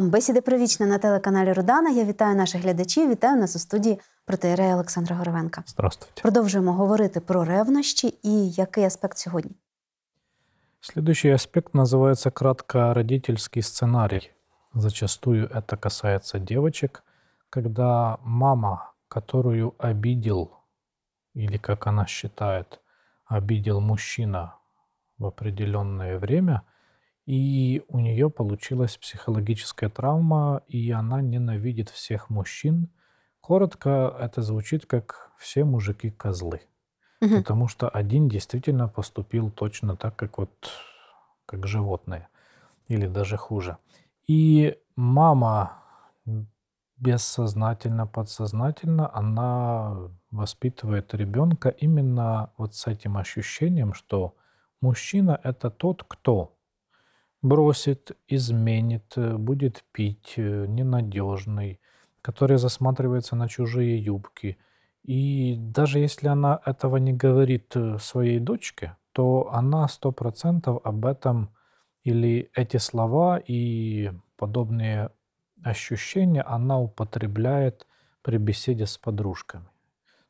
вам бесіди про вічне на телеканалі Рудана Я вітаю наших глядачів. Вітаю нас у студії протеєрея Олександра Горовенка. Здравствуйте. Продовжуємо говорити про ревнощі і який аспект сьогодні. Следующий аспект называется кратко родительский сценарий. Зачастую это касается девочек, когда мама, которую обидел, или как она считает, обидел мужчина в определенное время – и у нее получилась психологическая травма, и она ненавидит всех мужчин. Коротко это звучит как все мужики козлы. Угу. Потому что один действительно поступил точно так, как вот как животные, или даже хуже. И мама бессознательно, подсознательно, она воспитывает ребенка именно вот с этим ощущением, что мужчина это тот, кто бросит, изменит, э, будет пить, э, ненадежный, который засматривается на чужие юбки. И даже если она этого не говорит э, своей дочке, то она сто процентов об этом или эти слова и подобные ощущения она употребляет при беседе с подружками.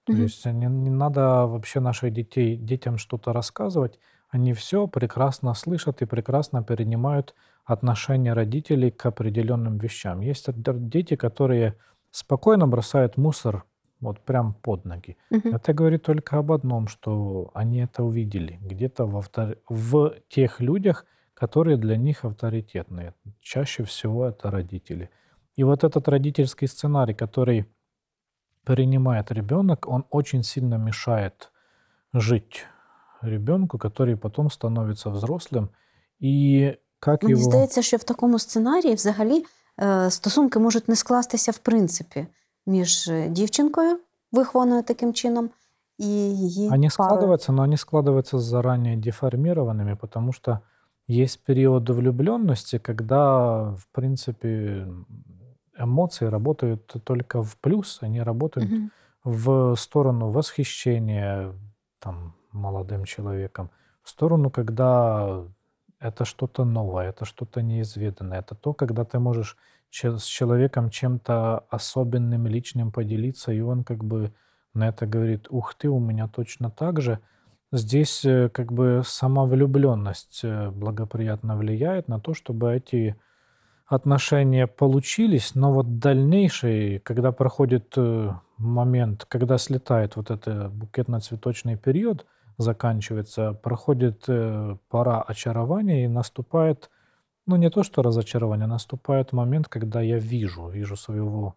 То mm есть не, не надо вообще наших детей, детям что-то рассказывать, они все прекрасно слышат и прекрасно перенимают отношение родителей к определенным вещам. Есть дети, которые спокойно бросают мусор вот прям под ноги. Угу. Это говорит только об одном, что они это увидели где-то в, автор... в тех людях, которые для них авторитетные. Чаще всего это родители. И вот этот родительский сценарий, который принимает ребенок, он очень сильно мешает жить ребенку, который потом становиться взрослим, і як ну, мені його... здається, що в такому сценарії взагалі э, стосунки можуть не скластися в принципі між дівчинкою, вихованою таким чином, і її Вони складаються, але вони складаються зарані деформованими, тому що є період влюбленності, когда, в принципі, эмоции работают только в плюс, они работают угу. в сторону восхищения, там, молодым человеком, в сторону, когда это что-то новое, это что-то неизведанное, это то, когда ты можешь с человеком чем-то особенным, личным поделиться, и он как бы на это говорит, ух ты, у меня точно так же. Здесь э, как бы сама самовлюбленность э, благоприятно влияет на то, чтобы эти отношения получились, но вот дальнейший, когда проходит э, момент, когда слетает вот этот букетно-цветочный период – заканчивается, проходит э, пора очарования и наступает, ну не то что разочарование, наступает момент, когда я вижу, вижу своего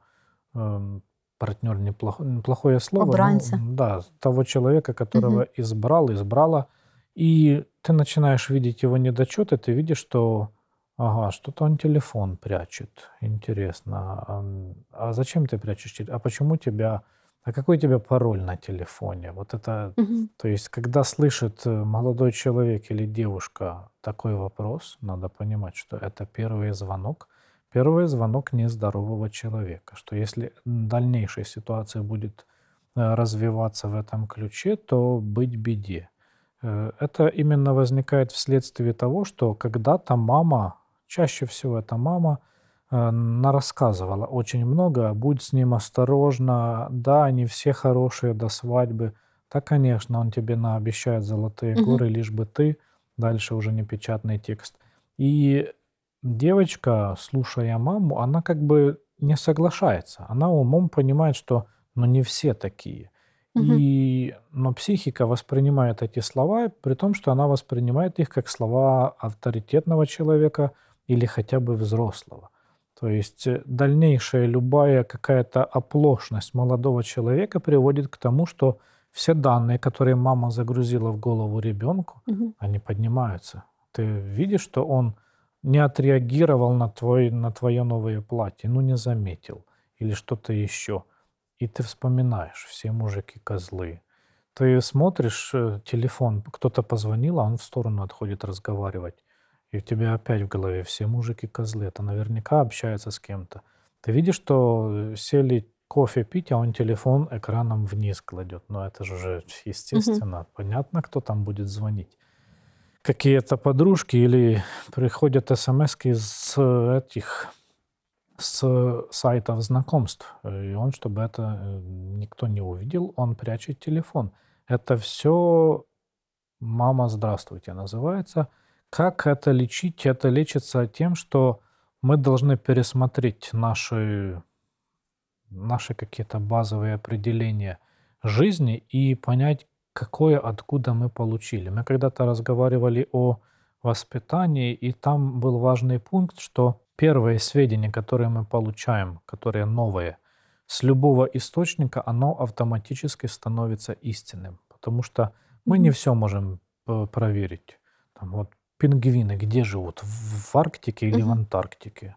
э, эм, партнера, неплохо, неплохое слово. Ну, Обранца. да, того человека, которого угу. избрал, избрала. И ты начинаешь видеть его недочеты, ты видишь, что Ага, что-то он телефон прячет. Интересно. А зачем ты прячешь телефон? А почему тебя а какой у тебя пароль на телефоне? Вот это, угу. то есть, когда слышит э, молодой человек или девушка такой вопрос, надо понимать, что это первый звонок, первый звонок нездорового человека, что если дальнейшая ситуация будет э, развиваться в этом ключе, то быть беде. Э, это именно возникает вследствие того, что когда-то мама, чаще всего это мама, Э, рассказывала очень много. Будь с ним осторожна. Да, они все хорошие до свадьбы. Да, конечно, он тебе наобещает золотые угу. горы, лишь бы ты. Дальше уже не печатный текст. И девочка, слушая маму, она как бы не соглашается. Она умом понимает, что ну, не все такие. И, но психика воспринимает эти слова, при том, что она воспринимает их как слова авторитетного человека или хотя бы взрослого. То есть э, дальнейшая любая какая-то оплошность молодого человека приводит к тому, что все данные, которые мама загрузила в голову ребенку, угу. они поднимаются. Ты видишь, что он не отреагировал на, твой, на твое новое платье, ну не заметил или что-то еще. И ты вспоминаешь все мужики козлы. Ты смотришь э, телефон, кто-то позвонил, а он в сторону отходит разговаривать. И у тебя опять в голове все мужики козлы, это наверняка общается с кем-то. Ты видишь, что э, сели кофе пить, а он телефон экраном вниз кладет. Но ну, это же уже естественно. Угу. Понятно, кто там будет звонить. Какие-то подружки или приходят смс из этих с сайтов знакомств. Э, и он, чтобы это э, никто не увидел, он прячет телефон. Это все «Мама, здравствуйте» называется – как это лечить? Это лечится тем, что мы должны пересмотреть наши, наши какие-то базовые определения жизни и понять, какое откуда мы получили. Мы когда-то разговаривали о воспитании, и там был важный пункт, что первые сведения, которые мы получаем, которые новые, с любого источника, оно автоматически становится истинным, потому что мы не все можем э, проверить. Там вот пингвины где живут? В Арктике или в Антарктике?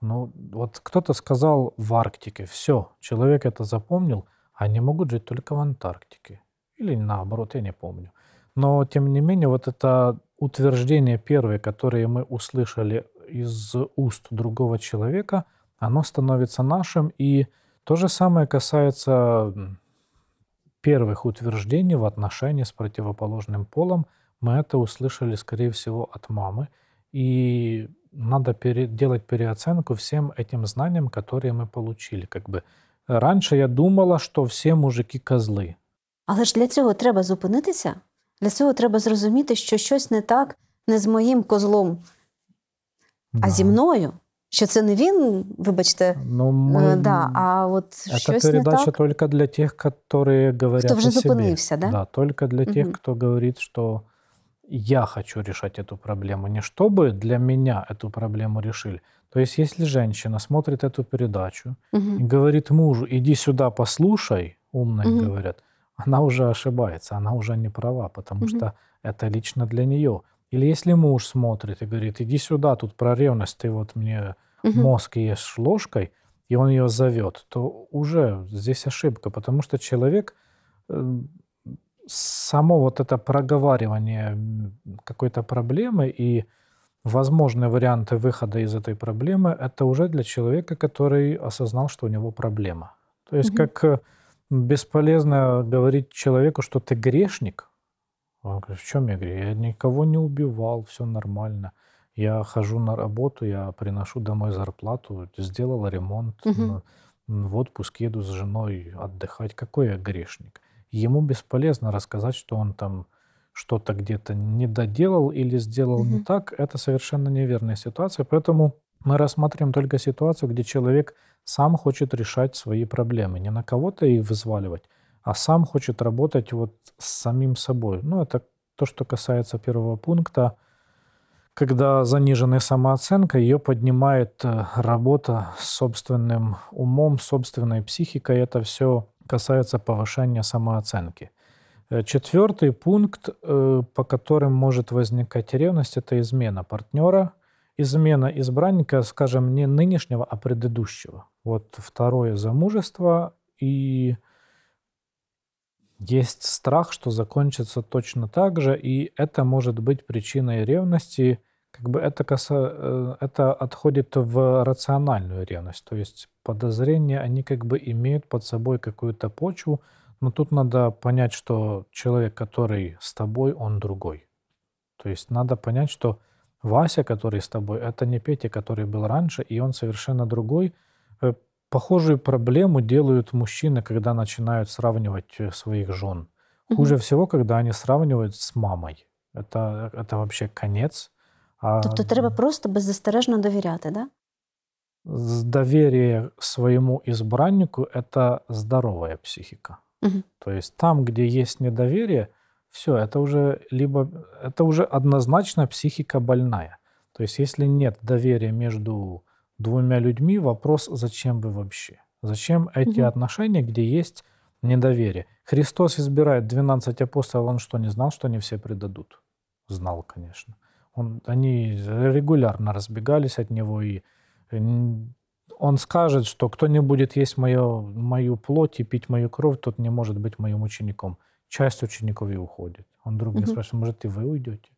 Ну, вот кто-то сказал в Арктике, все, человек это запомнил, они а могут жить только в Антарктике. Или наоборот, я не помню. Но, тем не менее, вот это утверждение первое, которое мы услышали из уст другого человека, оно становится нашим. И то же самое касается первых утверждений в отношении с противоположным полом – мы это услышали, скорее всего, от мамы. И надо пере, делать переоценку всем этим знаниям, которые мы получили. Как бы раньше я думала, что все мужики козлы. Але ж для цього треба зупинитися. Для цього треба зрозуміти, що щось не так не з моїм козлом, а да. а зі мною. Що це не він, вибачте, ну, ми... да, а от щось не так. Це передача тільки для тих, які говорять Хто вже зупинився, да? Да, тільки для тих, хто говорить, що я хочу решать эту проблему, не чтобы для меня эту проблему решили. То есть, если женщина смотрит эту передачу угу. и говорит мужу, иди сюда, послушай, умные угу. говорят, она уже ошибается, она уже не права, потому угу. что это лично для нее. Или если муж смотрит и говорит, иди сюда, тут про ревность, ты вот мне угу. мозг ешь ложкой, и он ее зовет, то уже здесь ошибка, потому что человек эм, само вот это проговаривание какой-то проблемы и возможные варианты выхода из этой проблемы, это уже для человека, который осознал, что у него проблема. То есть угу. как бесполезно говорить человеку, что ты грешник. Он говорит, в чем я грех? Я никого не убивал, все нормально. Я хожу на работу, я приношу домой зарплату, сделала ремонт, угу. в отпуск еду с женой отдыхать. Какой я грешник? ему бесполезно рассказать, что он там что-то где-то не доделал или сделал mm-hmm. не так. Это совершенно неверная ситуация. Поэтому мы рассматриваем только ситуацию, где человек сам хочет решать свои проблемы, не на кого-то их вызваливать, а сам хочет работать вот с самим собой. Ну, это то, что касается первого пункта, когда заниженная самооценка, ее поднимает э, работа с собственным умом, собственной психикой. Это все касается повышения самооценки. Э, Четвертый пункт, э, по которым может возникать ревность, это измена партнера, измена избранника, скажем, не нынешнего, а предыдущего. Вот второе замужество и есть страх, что закончится точно так же, и это может быть причиной ревности, как бы это, каса, э, это отходит в рациональную ревность. То есть подозрения, они как бы имеют под собой какую-то почву, но тут надо понять, что человек, который с тобой, он другой. То есть надо понять, что Вася, который с тобой, это не Петя, который был раньше, и он совершенно другой. Э, похожую проблему делают мужчины, когда начинают сравнивать э, своих жен. Хуже mm-hmm. всего, когда они сравнивают с мамой. Это, это вообще конец а... Тобто треба просто беззастережно довіряти, да? Доверие своему избраннику – это здоровая психика. Угу. То есть там, где есть недоверие, все, это уже либо это уже однозначно психика больная. То есть если нет доверия между двумя людьми, вопрос, зачем вы вообще? Зачем эти угу. отношения, где есть недоверие? Христос избирает 12 апостолов, он что, не знал, что они все предадут? Знал, конечно. Он, они регулярно разбегались от него, и э, он скажет, что кто не будет есть мое, мою плоть и пить мою кровь, тот не может быть моим учеником. Часть учеников и уходит. Он друг угу. спрашивает, может, и вы уйдете?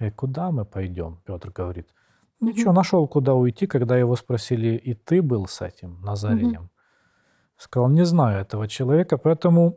Я куда мы пойдем? Петр говорит. Ничего, нашел, куда уйти, когда его спросили, и ты был с этим Назаренем? Сказал, не знаю этого человека, поэтому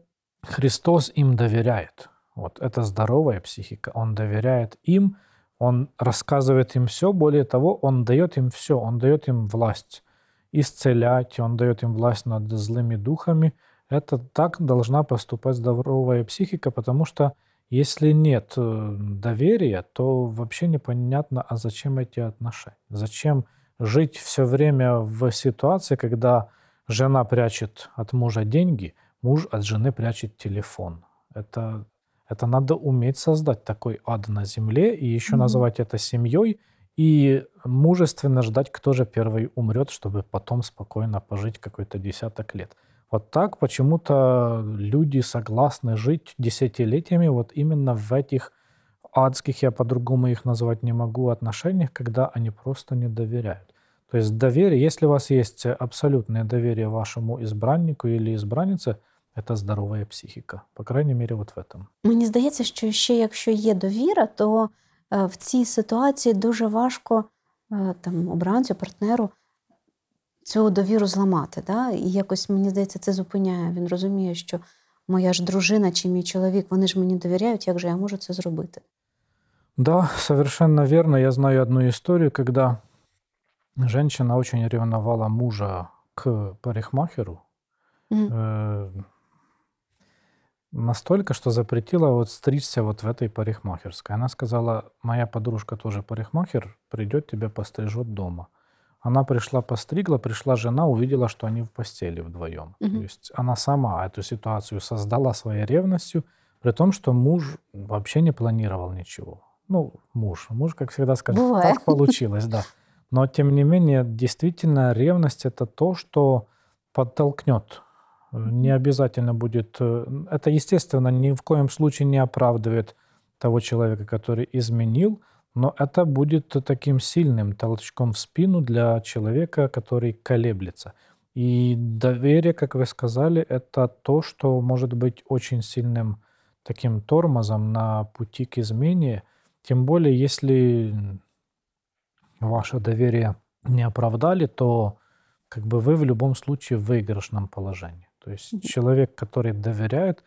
Христос им доверяет. Вот это здоровая психика. Он доверяет им, он рассказывает им все, более того, он дает им все, он дает им власть исцелять, он дает им власть над злыми духами. Это так должна поступать здоровая психика, потому что если нет э, доверия, то вообще непонятно, а зачем эти отношения? Зачем жить все время в ситуации, когда жена прячет от мужа деньги, муж от жены прячет телефон? Это это надо уметь создать такой ад на земле и еще mm-hmm. называть это семьей и мужественно ждать, кто же первый умрет, чтобы потом спокойно пожить какой-то десяток лет. Вот так почему-то люди согласны жить десятилетиями вот именно в этих адских, я по-другому их назвать не могу, отношениях, когда они просто не доверяют. То есть доверие, если у вас есть абсолютное доверие вашему избраннику или избраннице – Це здорова психіка, по крайній мірі, от в этом. Мені здається, що ще якщо є довіра, то е, в цій ситуації дуже важко е, там обранцю, партнеру цю довіру зламати. Да? І якось мені здається, це зупиняє. Він розуміє, що моя ж дружина чи мій чоловік, вони ж мені довіряють, як же я можу це зробити? Да, совершенно верно. Я знаю одну історію, коли женщина очень ревновала мужа к парикмахеру. mm настолько, что запретила вот стричься вот в этой парикмахерской. Она сказала, моя подружка тоже парикмахер, придет тебя пострижет дома. Она пришла, постригла, пришла жена, увидела, что они в постели вдвоем. Угу. То есть она сама эту ситуацию создала своей ревностью, при том, что муж вообще не планировал ничего. Ну, муж. Муж, как всегда, скажет, Бывает. так получилось, да. Но, тем не менее, действительно, ревность – это то, что подтолкнет не обязательно будет... Э, это, естественно, ни в коем случае не оправдывает того человека, который изменил, но это будет таким сильным толчком в спину для человека, который колеблется. И доверие, как вы сказали, это то, что может быть очень сильным таким тормозом на пути к измене. Тем более, если ваше доверие не оправдали, то как бы вы в любом случае в выигрышном положении. То есть человек, который доверяет,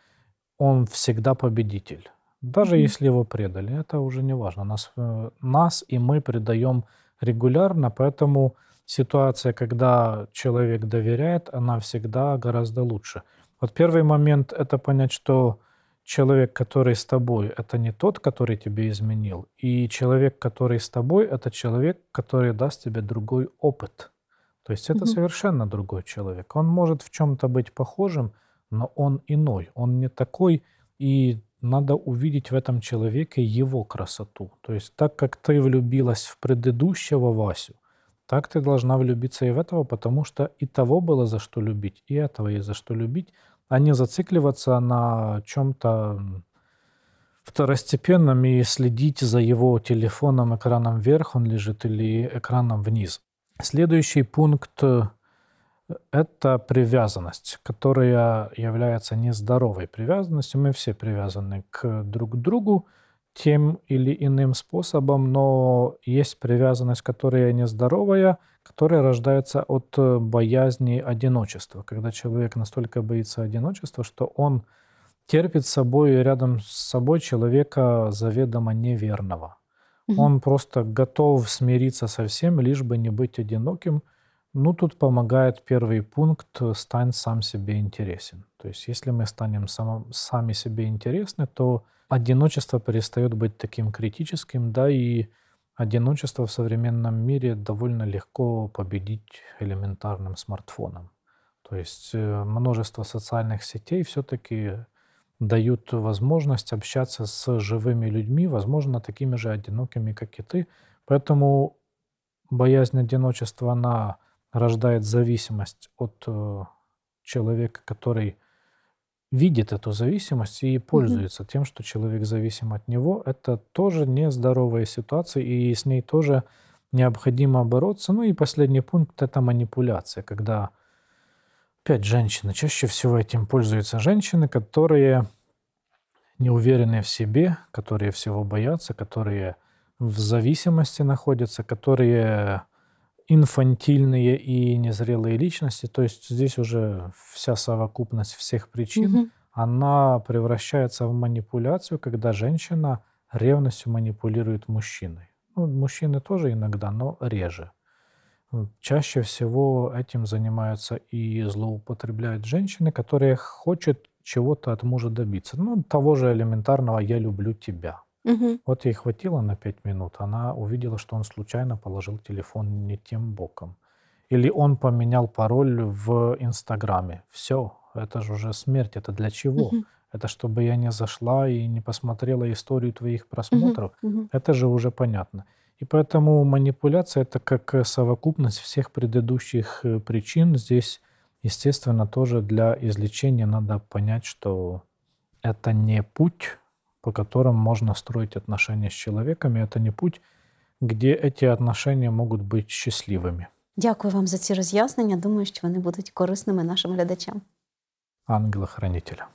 он всегда победитель. Даже mm-hmm. если его предали, это уже не важно. Нас, э, нас и мы предаем регулярно, поэтому ситуация, когда человек доверяет, она всегда гораздо лучше. Вот первый момент – это понять, что человек, который с тобой, это не тот, который тебе изменил, и человек, который с тобой, это человек, который даст тебе другой опыт. То есть это угу. совершенно другой человек. Он может в чем-то быть похожим, но он иной, он не такой, и надо увидеть в этом человеке его красоту. То есть так как ты влюбилась в предыдущего Васю, так ты должна влюбиться и в этого, потому что и того было за что любить, и этого есть за что любить, а не зацикливаться на чем-то второстепенном и следить за его телефоном экраном вверх он лежит или экраном вниз. Следующий пункт э, – это привязанность, которая является нездоровой привязанностью. Мы все привязаны к друг другу тем или иным способом, но есть привязанность, которая нездоровая, которая рождается от э, боязни одиночества, когда человек настолько боится одиночества, что он терпит с собой рядом с собой человека заведомо неверного. Он просто готов смириться со всем, лишь бы не быть одиноким. Ну, тут помогает первый пункт «стань сам себе интересен». То есть если мы станем сам, сами себе интересны, то одиночество перестает быть таким критическим, да, и одиночество в современном мире довольно легко победить элементарным смартфоном. То есть э, множество социальных сетей все-таки дают возможность общаться с живыми людьми, возможно, такими же одинокими, как и ты. Поэтому боязнь одиночества, она рождает зависимость от э, человека, который видит эту зависимость и пользуется mm-hmm. тем, что человек зависим от него. Это тоже нездоровая ситуация, и с ней тоже необходимо бороться. Ну и последний пункт – это манипуляция, когда опять женщины. Чаще всего этим пользуются женщины, которые не уверены в себе, которые всего боятся, которые в зависимости находятся, которые инфантильные и незрелые личности. То есть здесь уже вся совокупность всех причин, угу. она превращается в манипуляцию, когда женщина ревностью манипулирует мужчиной. Ну, мужчины тоже иногда, но реже. Э, чаще всего этим занимаются и злоупотребляют женщины, которые хотят чего-то от мужа добиться. Ну, того же элементарного «я люблю тебя». Угу. Вот ей хватило на пять минут, она увидела, что он случайно положил телефон не тем боком. Или он поменял пароль в Инстаграме. Все, это же уже смерть, это для чего? Угу. Это чтобы я не зашла и не посмотрела историю твоих просмотров. Угу. Это же уже понятно. И поэтому манипуляция – это как э, совокупность всех предыдущих э, причин. Здесь, естественно, тоже для излечения надо понять, что это не путь, по которому можно строить отношения с человеком, и это не путь, где эти отношения могут быть счастливыми. Дякую вам за ці роз'яснення. Думаю, что они будут корисними нашим глядачам. Ангела-хранителя.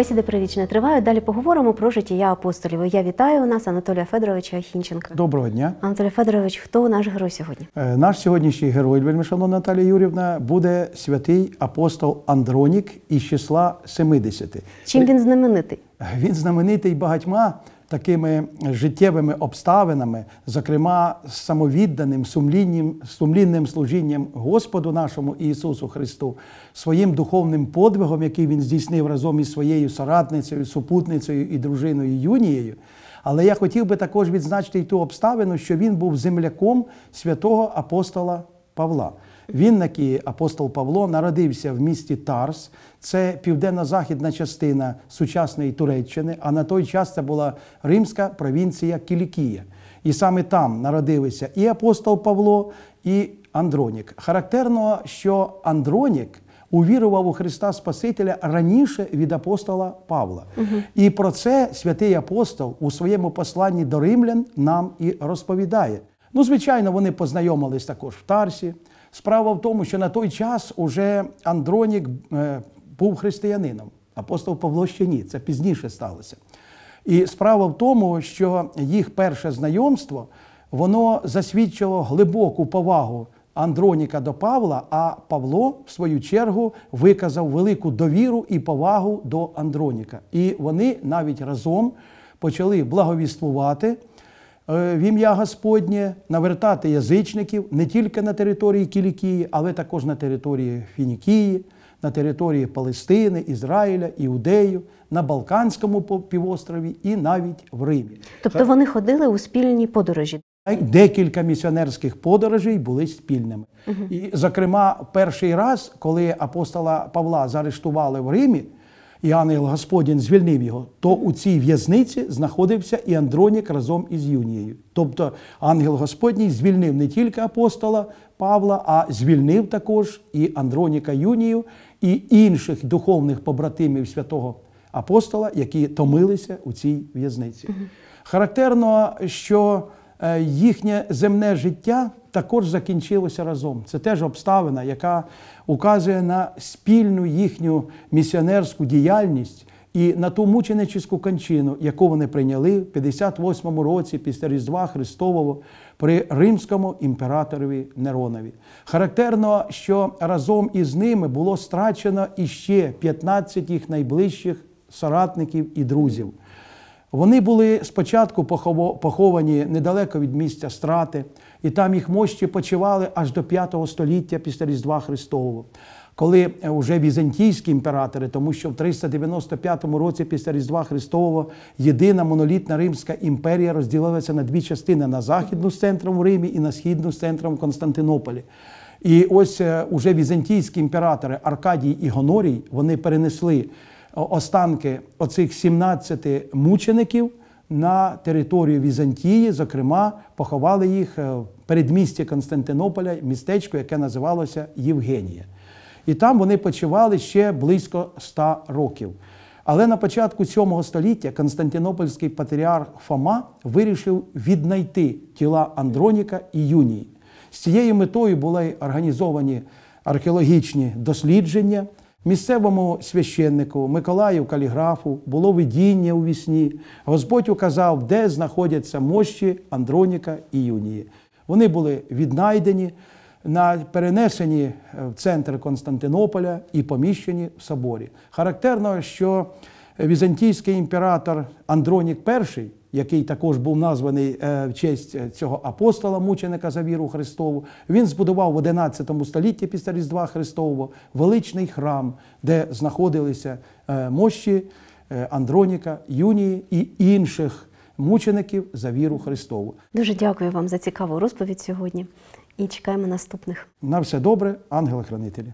Бесіди привічні тривають. Далі поговоримо про життя апостолів. Я вітаю у нас Анатолія Федоровича Хінченка. Доброго дня, Анатолій Федорович. Хто наш герой сьогодні? Е, наш сьогоднішній герой, вельмишановна Наталія Юрівна, буде святий апостол Андронік із числа 70. Чим він знаменитий? Він знаменитий багатьма такими життєвими обставинами, зокрема самовідданим сумлінним, сумлінним служінням Господу нашому Ісусу Христу, своїм духовним подвигом, який він здійснив разом із своєю соратницею, супутницею і дружиною Юнією. Але я хотів би також відзначити й ту обставину, що він був земляком святого апостола Павла. Він Віннакі апостол Павло народився в місті Тарс. Це південно-західна частина сучасної Туреччини, а на той час це була римська провінція Кілікія. І саме там народилися і апостол Павло, і Андронік. Характерно, що Андронік. Увірував у Христа Спасителя раніше від апостола Павла, угу. і про це святий апостол у своєму посланні до римлян нам і розповідає. Ну, звичайно, вони познайомились також в Тарсі. Справа в тому, що на той час уже Андронік е, був християнином, апостол Павло ще ні, це пізніше сталося. І справа в тому, що їх перше знайомство воно засвідчило глибоку повагу Андроніка до Павла, а Павло, в свою чергу, виказав велику довіру і повагу до Андроніка. І вони навіть разом почали благовіствувати. Е, в ім'я Господнє навертати язичників не тільки на території Кілікії, але також на території Фінікії, на території Палестини, Ізраїля, Іудею, на Балканському півострові і навіть в Римі. Тобто вони ходили у спільні подорожі. Декілька місіонерських подорожей були спільними. Угу. І, зокрема, перший раз, коли апостола Павла заарештували в Римі і ангел Господень звільнив його, то у цій в'язниці знаходився і Андронік разом із Юнією. Тобто ангел Господній звільнив не тільки апостола Павла, а звільнив також і Андроніка Юнію, і інших духовних побратимів святого апостола, які томилися у цій в'язниці. Характерно, що Е, їхнє земне життя також закінчилося разом. Це теж обставина, яка указує на спільну їхню місіонерську діяльність. І на ту мученичську кончину, яку вони прийняли в 58 році після Різдва Христового при римському імператорові Неронові. Характерно, що разом із ними було страчено іще 15 їх найближчих соратників і друзів. Вони були спочатку поховані недалеко від місця страти, і там їх мощі почивали аж до 5 століття після Різдва Христового, коли вже е, візантійські імператори, тому що в 395 році після Різдва Христового єдина монолітна Римська імперія розділилася на дві частини на західну з центром в Римі і на східну з центром в Константинополі. І ось е, уже візантійські імператори Аркадій і Гонорій вони перенесли останки оцих 17 мучеників на територію Візантії. Зокрема, поховали їх е, в передмісті Константинополя, містечко, яке називалося Євгенія. І там вони почували ще близько 100 років. Але на початку 7 століття Константинопольський патріарх Фома вирішив віднайти тіла Андроніка і Юнії. З цією метою були організовані археологічні дослідження. Місцевому священнику Миколаю Каліграфу було видіння у вісні. Господь указав, де знаходяться мощі Андроніка і Юнії. Вони були віднайдені, перенесені е, в центр Константинополя і поміщені в соборі. Характерно, що візантійський імператор Андронік І який також був названий е, в честь е, цього апостола, мученика за віру Христову, він збудував в 11 столітті після Різдва Христового величний храм, де знаходилися е, мощі Андроніка, Юнії і інших мучеників за віру Христову. Дуже дякую вам за цікаву розповідь сьогодні і чекаємо наступних. На все добре, ангели-хранителі.